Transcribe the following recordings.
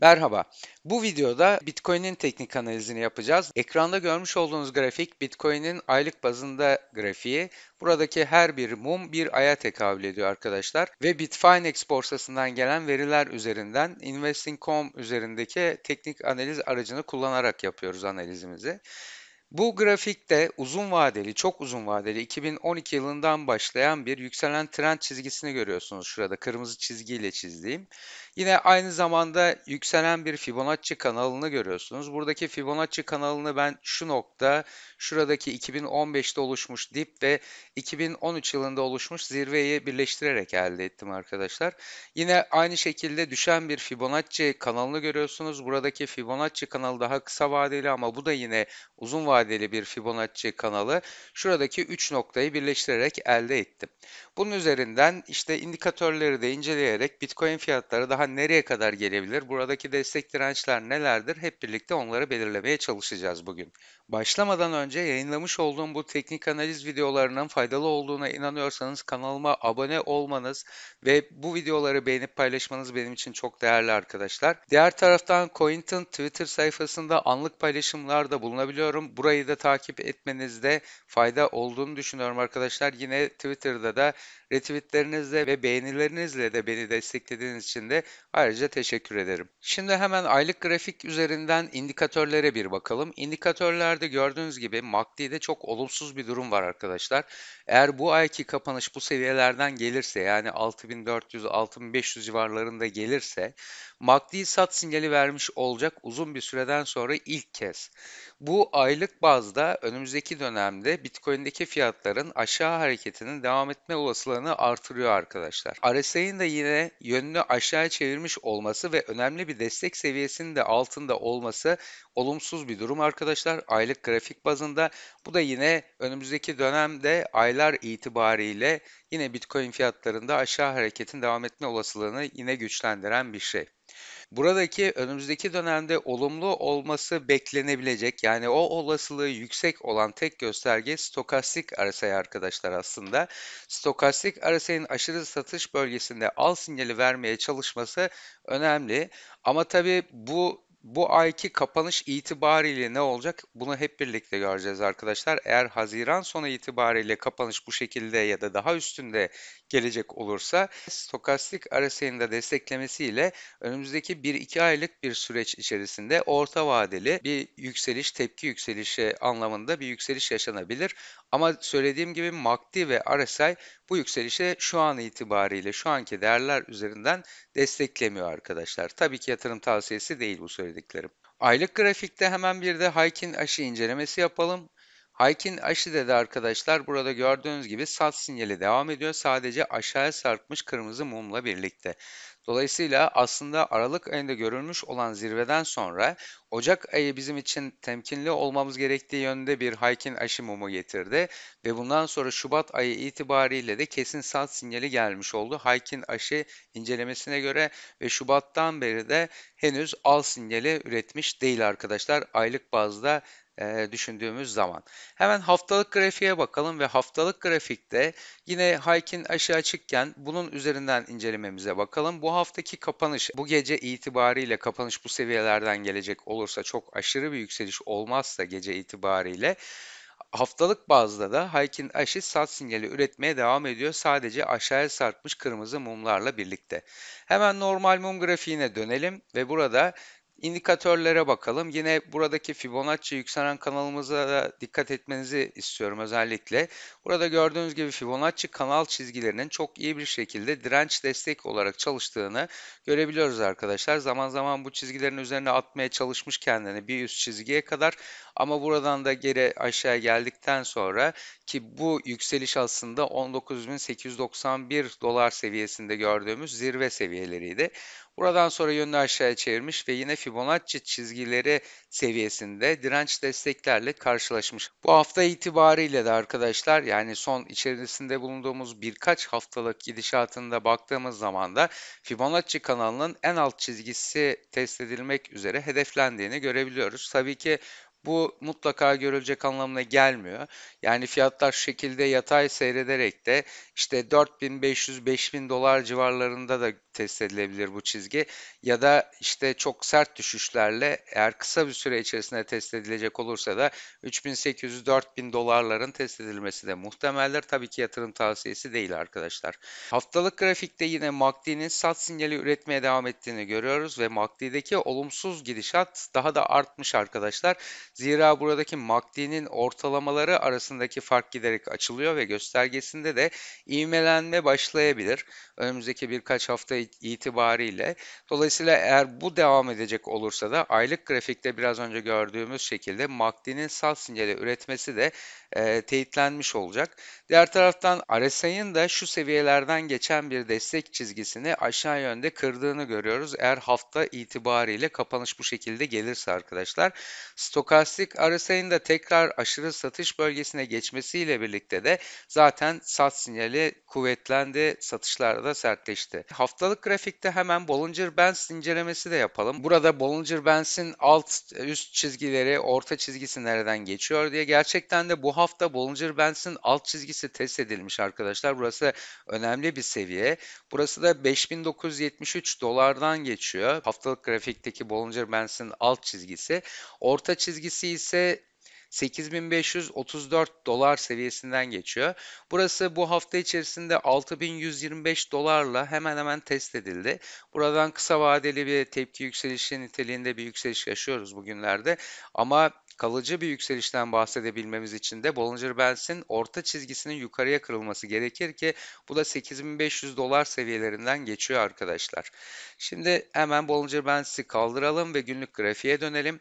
Merhaba. Bu videoda Bitcoin'in teknik analizini yapacağız. Ekranda görmüş olduğunuz grafik Bitcoin'in aylık bazında grafiği. Buradaki her bir mum bir aya tekabül ediyor arkadaşlar. Ve Bitfinex borsasından gelen veriler üzerinden Investing.com üzerindeki teknik analiz aracını kullanarak yapıyoruz analizimizi. Bu grafikte uzun vadeli, çok uzun vadeli 2012 yılından başlayan bir yükselen trend çizgisini görüyorsunuz şurada kırmızı çizgiyle çizdiğim. Yine aynı zamanda yükselen bir Fibonacci kanalını görüyorsunuz. Buradaki Fibonacci kanalını ben şu nokta, şuradaki 2015'te oluşmuş dip ve 2013 yılında oluşmuş zirveyi birleştirerek elde ettim arkadaşlar. Yine aynı şekilde düşen bir Fibonacci kanalını görüyorsunuz. Buradaki Fibonacci kanalı daha kısa vadeli ama bu da yine uzun vadeli vadeli bir Fibonacci kanalı şuradaki 3 noktayı birleştirerek elde ettim. Bunun üzerinden işte indikatörleri de inceleyerek Bitcoin fiyatları daha nereye kadar gelebilir, buradaki destek dirençler nelerdir hep birlikte onları belirlemeye çalışacağız bugün. Başlamadan önce yayınlamış olduğum bu teknik analiz videolarının faydalı olduğuna inanıyorsanız kanalıma abone olmanız ve bu videoları beğenip paylaşmanız benim için çok değerli arkadaşlar. Diğer taraftan Cointon Twitter sayfasında anlık paylaşımlarda bulunabiliyorum. Burada Burayı da takip etmenizde fayda olduğunu düşünüyorum arkadaşlar. Yine Twitter'da da retweetlerinizle ve beğenilerinizle de beni desteklediğiniz için de ayrıca teşekkür ederim. Şimdi hemen aylık grafik üzerinden indikatörlere bir bakalım. İndikatörlerde gördüğünüz gibi MACD'de çok olumsuz bir durum var arkadaşlar. Eğer bu ayki kapanış bu seviyelerden gelirse yani 6400-6500 civarlarında gelirse makdi sat sinyali vermiş olacak uzun bir süreden sonra ilk kez. Bu aylık bazda önümüzdeki dönemde Bitcoin'deki fiyatların aşağı hareketinin devam etme olasılığını artırıyor arkadaşlar. RSI'nin de yine yönünü aşağı çevirmiş olması ve önemli bir destek seviyesinin de altında olması olumsuz bir durum arkadaşlar aylık grafik bazında. Bu da yine önümüzdeki dönemde aylar itibariyle yine Bitcoin fiyatlarında aşağı hareketin devam etme olasılığını yine güçlendiren bir şey. Buradaki önümüzdeki dönemde olumlu olması beklenebilecek yani o olasılığı yüksek olan tek gösterge stokastik RSI arkadaşlar aslında. Stokastik RSI'nin aşırı satış bölgesinde al sinyali vermeye çalışması önemli. Ama tabi bu bu ayki kapanış itibariyle ne olacak? Bunu hep birlikte göreceğiz arkadaşlar. Eğer Haziran sonu itibariyle kapanış bu şekilde ya da daha üstünde gelecek olursa stokastik RSI'nin de desteklemesiyle önümüzdeki 1-2 aylık bir süreç içerisinde orta vadeli bir yükseliş, tepki yükselişi anlamında bir yükseliş yaşanabilir. Ama söylediğim gibi MACD ve RSI bu yükselişe şu an itibariyle şu anki değerler üzerinden desteklemiyor arkadaşlar. Tabii ki yatırım tavsiyesi değil bu söylediklerim. Aylık grafikte hemen bir de Haykin aşı incelemesi yapalım. Haykin Ashi'de de arkadaşlar burada gördüğünüz gibi sat sinyali devam ediyor. Sadece aşağıya sarkmış kırmızı mumla birlikte. Dolayısıyla aslında Aralık ayında görülmüş olan zirveden sonra Ocak ayı bizim için temkinli olmamız gerektiği yönde bir Haykin Aşı mumu getirdi ve bundan sonra Şubat ayı itibariyle de kesin sat sinyali gelmiş oldu Haykin Aşı incelemesine göre ve Şubat'tan beri de henüz al sinyali üretmiş değil arkadaşlar. Aylık bazda e, düşündüğümüz zaman. Hemen haftalık grafiğe bakalım ve haftalık grafikte yine Haykin aşağı çıkken bunun üzerinden incelememize bakalım. Bu haftaki kapanış bu gece itibariyle kapanış bu seviyelerden gelecek olursa çok aşırı bir yükseliş olmazsa gece itibariyle Haftalık bazda da Haykin aşı sat sinyali üretmeye devam ediyor sadece aşağıya sarkmış kırmızı mumlarla birlikte. Hemen normal mum grafiğine dönelim ve burada İndikatörlere bakalım. Yine buradaki Fibonacci yükselen kanalımıza da dikkat etmenizi istiyorum özellikle. Burada gördüğünüz gibi Fibonacci kanal çizgilerinin çok iyi bir şekilde direnç destek olarak çalıştığını görebiliyoruz arkadaşlar. Zaman zaman bu çizgilerin üzerine atmaya çalışmış kendini bir üst çizgiye kadar ama buradan da geri aşağı geldikten sonra ki bu yükseliş aslında 19.891 dolar seviyesinde gördüğümüz zirve seviyeleriydi. Buradan sonra yönünü aşağıya çevirmiş ve yine Fibonacci çizgileri seviyesinde direnç desteklerle karşılaşmış. Bu hafta itibariyle de arkadaşlar yani son içerisinde bulunduğumuz birkaç haftalık gidişatında baktığımız zaman da Fibonacci kanalının en alt çizgisi test edilmek üzere hedeflendiğini görebiliyoruz. Tabii ki bu mutlaka görülecek anlamına gelmiyor. Yani fiyatlar şekilde yatay seyrederek de işte 4500-5000 dolar civarlarında da test edilebilir bu çizgi ya da işte çok sert düşüşlerle eğer kısa bir süre içerisinde test edilecek olursa da 3800-4000 dolarların test edilmesi de muhtemeldir. Tabii ki yatırım tavsiyesi değil arkadaşlar. Haftalık grafikte yine MACD'nin sat sinyali üretmeye devam ettiğini görüyoruz ve MACD'deki olumsuz gidişat daha da artmış arkadaşlar. Zira buradaki MACD'nin ortalamaları arasındaki fark giderek açılıyor ve göstergesinde de ivmelenme başlayabilir önümüzdeki birkaç hafta itibariyle. Dolayısıyla eğer bu devam edecek olursa da aylık grafikte biraz önce gördüğümüz şekilde MACD'nin salt sinyali üretmesi de e, teyitlenmiş olacak. Diğer taraftan RSI'nin da şu seviyelerden geçen bir destek çizgisini aşağı yönde kırdığını görüyoruz. Eğer hafta itibariyle kapanış bu şekilde gelirse arkadaşlar. Stokastik RSI'nin da tekrar aşırı satış bölgesine geçmesiyle birlikte de zaten sat sinyali kuvvetlendi. Satışlarda da sertleşti. Haftalık grafikte hemen Bollinger Bands incelemesi de yapalım. Burada Bollinger Bands'in alt üst çizgileri, orta çizgisi nereden geçiyor diye gerçekten de bu hafta Bollinger Bands'in alt çizgisi test edilmiş arkadaşlar. Burası önemli bir seviye. Burası da 5973 dolardan geçiyor. Haftalık grafikteki Bollinger Bands'in alt çizgisi. Orta çizgisi ise 8534 dolar seviyesinden geçiyor. Burası bu hafta içerisinde 6125 dolarla hemen hemen test edildi. Buradan kısa vadeli bir tepki yükselişi niteliğinde bir yükseliş yaşıyoruz bugünlerde. Ama kalıcı bir yükselişten bahsedebilmemiz için de Bollinger Bands'in orta çizgisinin yukarıya kırılması gerekir ki bu da 8500 dolar seviyelerinden geçiyor arkadaşlar. Şimdi hemen Bollinger Bands'i kaldıralım ve günlük grafiğe dönelim.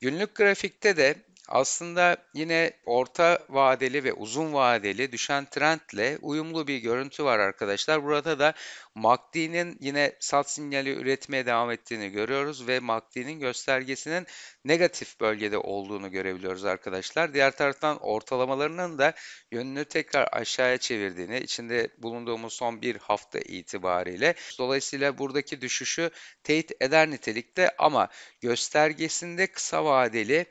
Günlük grafikte de aslında yine orta vadeli ve uzun vadeli düşen trendle uyumlu bir görüntü var arkadaşlar. Burada da MACD'nin yine sat sinyali üretmeye devam ettiğini görüyoruz ve MACD'nin göstergesinin negatif bölgede olduğunu görebiliyoruz arkadaşlar. Diğer taraftan ortalamalarının da yönünü tekrar aşağıya çevirdiğini içinde bulunduğumuz son bir hafta itibariyle. Dolayısıyla buradaki düşüşü teyit eder nitelikte ama göstergesinde kısa vadeli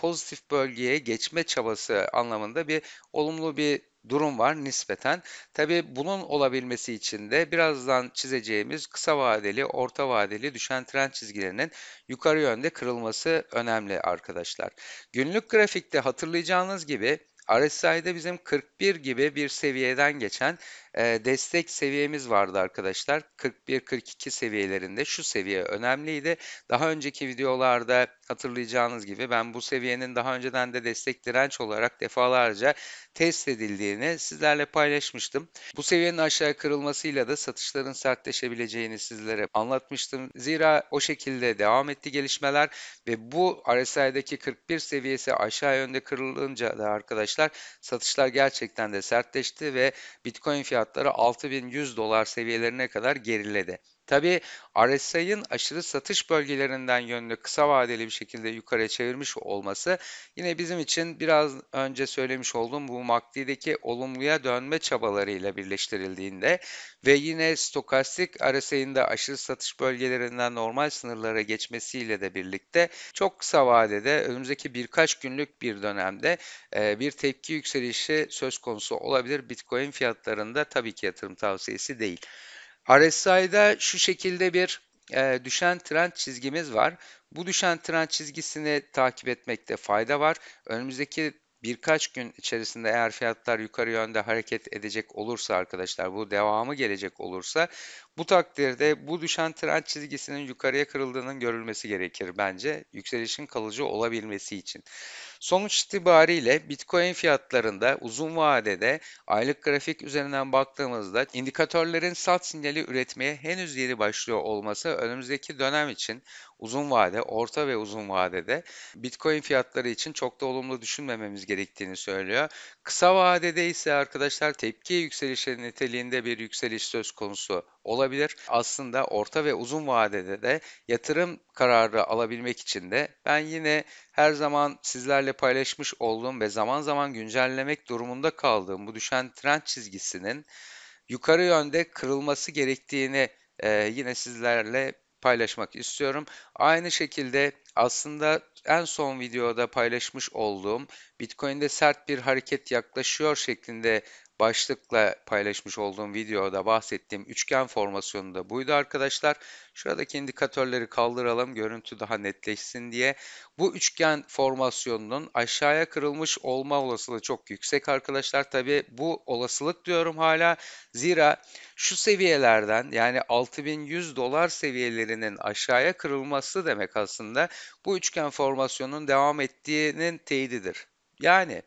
pozitif bölgeye geçme çabası anlamında bir olumlu bir durum var nispeten. tabi bunun olabilmesi için de birazdan çizeceğimiz kısa vadeli, orta vadeli düşen trend çizgilerinin yukarı yönde kırılması önemli arkadaşlar. Günlük grafikte hatırlayacağınız gibi RSI'de bizim 41 gibi bir seviyeden geçen ee, destek seviyemiz vardı arkadaşlar. 41-42 seviyelerinde şu seviye önemliydi. Daha önceki videolarda hatırlayacağınız gibi ben bu seviyenin daha önceden de destek direnç olarak defalarca test edildiğini sizlerle paylaşmıştım. Bu seviyenin aşağı kırılmasıyla da satışların sertleşebileceğini sizlere anlatmıştım. Zira o şekilde devam etti gelişmeler ve bu RSI'deki 41 seviyesi aşağı yönde kırılınca da arkadaşlar satışlar gerçekten de sertleşti ve Bitcoin fiyatı fiyatları 6100 dolar seviyelerine kadar geriledi. Tabi RSI'nin aşırı satış bölgelerinden yönlü kısa vadeli bir şekilde yukarı çevirmiş olması yine bizim için biraz önce söylemiş olduğum bu maklideki olumluya dönme çabalarıyla birleştirildiğinde ve yine stokastik RSI'nin de aşırı satış bölgelerinden normal sınırlara geçmesiyle de birlikte çok kısa vadede önümüzdeki birkaç günlük bir dönemde e, bir tepki yükselişi söz konusu olabilir. Bitcoin fiyatlarında tabii ki yatırım tavsiyesi değil. RSI'da şu şekilde bir e, düşen trend çizgimiz var. Bu düşen trend çizgisini takip etmekte fayda var. Önümüzdeki birkaç gün içerisinde eğer fiyatlar yukarı yönde hareket edecek olursa arkadaşlar bu devamı gelecek olursa bu takdirde bu düşen trend çizgisinin yukarıya kırıldığının görülmesi gerekir bence yükselişin kalıcı olabilmesi için. Sonuç itibariyle Bitcoin fiyatlarında uzun vadede aylık grafik üzerinden baktığımızda indikatörlerin sat sinyali üretmeye henüz yeni başlıyor olması önümüzdeki dönem için uzun vade, orta ve uzun vadede Bitcoin fiyatları için çok da olumlu düşünmememiz gerektiğini söylüyor. Kısa vadede ise arkadaşlar tepki yükselişleri niteliğinde bir yükseliş söz konusu olabilir. Aslında orta ve uzun vadede de yatırım kararı alabilmek için de ben yine her zaman sizlerle paylaşmış olduğum ve zaman zaman güncellemek durumunda kaldığım bu düşen trend çizgisinin yukarı yönde kırılması gerektiğini e, yine sizlerle paylaşmak istiyorum. Aynı şekilde aslında en son videoda paylaşmış olduğum Bitcoin'de sert bir hareket yaklaşıyor şeklinde başlıkla paylaşmış olduğum videoda bahsettiğim üçgen formasyonu da buydu arkadaşlar. Şuradaki indikatörleri kaldıralım görüntü daha netleşsin diye. Bu üçgen formasyonunun aşağıya kırılmış olma olasılığı çok yüksek arkadaşlar. Tabi bu olasılık diyorum hala. Zira şu seviyelerden yani 6100 dolar seviyelerinin aşağıya kırılması demek aslında bu üçgen formasyonun devam ettiğinin teyididir. Yani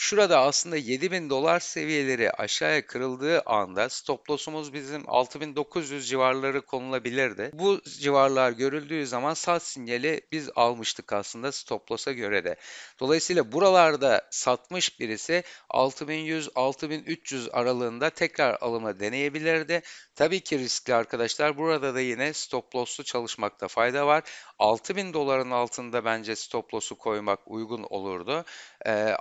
Şurada aslında 7000 dolar seviyeleri aşağıya kırıldığı anda stop loss'umuz bizim 6900 civarları konulabilirdi. Bu civarlar görüldüğü zaman sat sinyali biz almıştık aslında stop loss'a göre de. Dolayısıyla buralarda satmış birisi 6100-6300 aralığında tekrar alıma deneyebilirdi. Tabii ki riskli arkadaşlar. Burada da yine stop loss'lu çalışmakta fayda var. 6000 doların altında bence stop loss'u koymak uygun olurdu.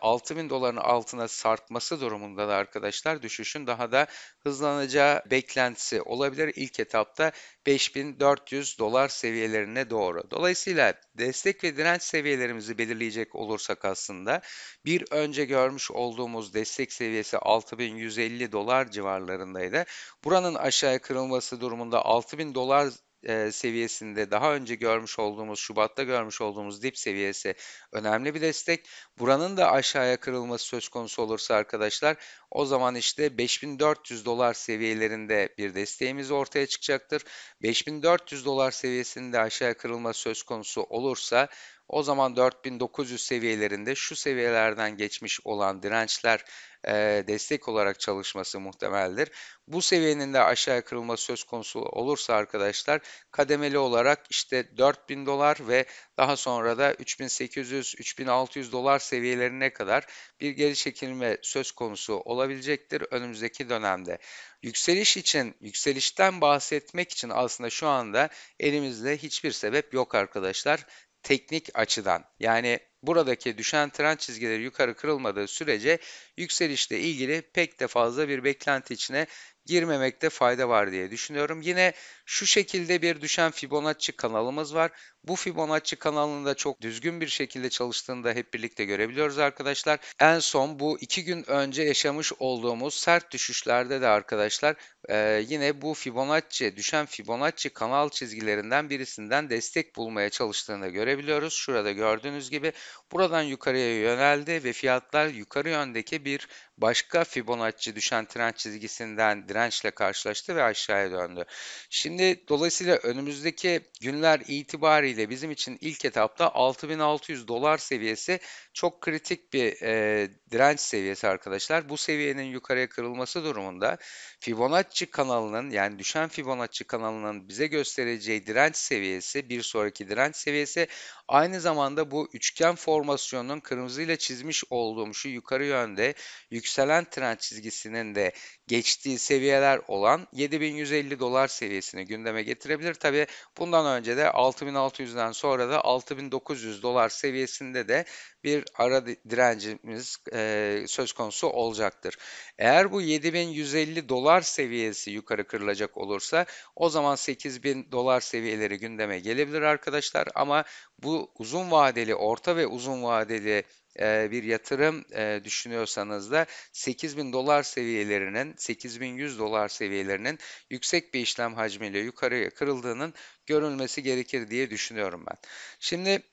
6000 dolar filoların altına sarkması durumunda da arkadaşlar düşüşün daha da hızlanacağı beklentisi olabilir. İlk etapta 5400 dolar seviyelerine doğru. Dolayısıyla destek ve direnç seviyelerimizi belirleyecek olursak aslında bir önce görmüş olduğumuz destek seviyesi 6150 dolar civarlarındaydı. Buranın aşağıya kırılması durumunda 6000 dolar e, seviyesinde daha önce görmüş olduğumuz Şubat'ta görmüş olduğumuz dip seviyesi önemli bir destek. Buranın da aşağıya kırılması söz konusu olursa arkadaşlar o zaman işte 5400 dolar seviyelerinde bir desteğimiz ortaya çıkacaktır. 5400 dolar seviyesinde aşağıya kırılması söz konusu olursa o zaman 4900 seviyelerinde şu seviyelerden geçmiş olan dirençler e, destek olarak çalışması muhtemeldir. Bu seviyenin de aşağıya kırılma söz konusu olursa arkadaşlar kademeli olarak işte 4000 dolar ve daha sonra da 3800-3600 dolar seviyelerine kadar bir geri çekilme söz konusu olabilecektir önümüzdeki dönemde. Yükseliş için, yükselişten bahsetmek için aslında şu anda elimizde hiçbir sebep yok arkadaşlar teknik açıdan yani buradaki düşen trend çizgileri yukarı kırılmadığı sürece yükselişle ilgili pek de fazla bir beklenti içine girmemekte fayda var diye düşünüyorum. Yine şu şekilde bir düşen Fibonacci kanalımız var. Bu Fibonacci kanalında çok düzgün bir şekilde çalıştığını da hep birlikte görebiliyoruz arkadaşlar. En son bu iki gün önce yaşamış olduğumuz sert düşüşlerde de arkadaşlar e, yine bu Fibonacci, düşen Fibonacci kanal çizgilerinden birisinden destek bulmaya çalıştığını da görebiliyoruz. Şurada gördüğünüz gibi buradan yukarıya yöneldi ve fiyatlar yukarı yöndeki bir başka Fibonacci düşen trend çizgisinden dirençle karşılaştı ve aşağıya döndü. Şimdi dolayısıyla önümüzdeki günler itibariyle bizim için ilk etapta 6600 dolar seviyesi çok kritik bir e, direnç seviyesi arkadaşlar. Bu seviyenin yukarıya kırılması durumunda Fibonacci kanalının yani düşen Fibonacci kanalının bize göstereceği direnç seviyesi bir sonraki direnç seviyesi Aynı zamanda bu üçgen formasyonun ile çizmiş olduğum şu yukarı yönde yükselen trend çizgisinin de geçtiği seviyeler olan 7150 dolar seviyesini gündeme getirebilir. Tabi bundan önce de 6600'den sonra da 6900 dolar seviyesinde de bir ara direncimiz e, söz konusu olacaktır. Eğer bu 7150 dolar seviyesi yukarı kırılacak olursa o zaman 8000 dolar seviyeleri gündeme gelebilir arkadaşlar. Ama bu uzun vadeli, orta ve uzun vadeli e, bir yatırım e, düşünüyorsanız da 8000 dolar seviyelerinin 8100 dolar seviyelerinin yüksek bir işlem hacmiyle yukarıya kırıldığının görülmesi gerekir diye düşünüyorum ben. Şimdi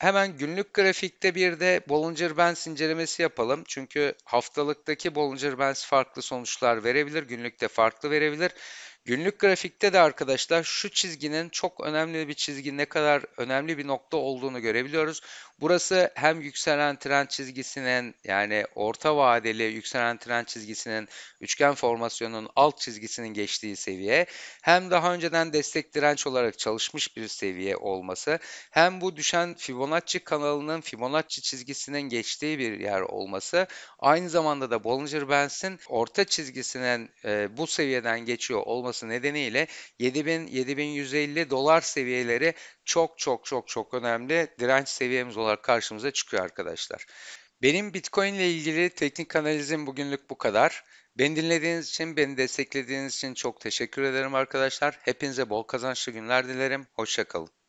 Hemen günlük grafikte bir de Bollinger Bands incelemesi yapalım. Çünkü haftalıktaki Bollinger Bands farklı sonuçlar verebilir, günlükte farklı verebilir. Günlük grafikte de arkadaşlar şu çizginin çok önemli bir çizgi ne kadar önemli bir nokta olduğunu görebiliyoruz. Burası hem yükselen trend çizgisinin yani orta vadeli yükselen trend çizgisinin üçgen formasyonunun alt çizgisinin geçtiği seviye hem daha önceden destek direnç olarak çalışmış bir seviye olması hem bu düşen Fibonacci kanalının Fibonacci çizgisinin geçtiği bir yer olması aynı zamanda da Bollinger Bands'in orta çizgisinin e, bu seviyeden geçiyor olması olması nedeniyle 7000 7150 dolar seviyeleri çok çok çok çok önemli direnç seviyemiz olarak karşımıza çıkıyor arkadaşlar. Benim Bitcoin ile ilgili teknik analizim bugünlük bu kadar. Beni dinlediğiniz için, beni desteklediğiniz için çok teşekkür ederim arkadaşlar. Hepinize bol kazançlı günler dilerim. Hoşçakalın.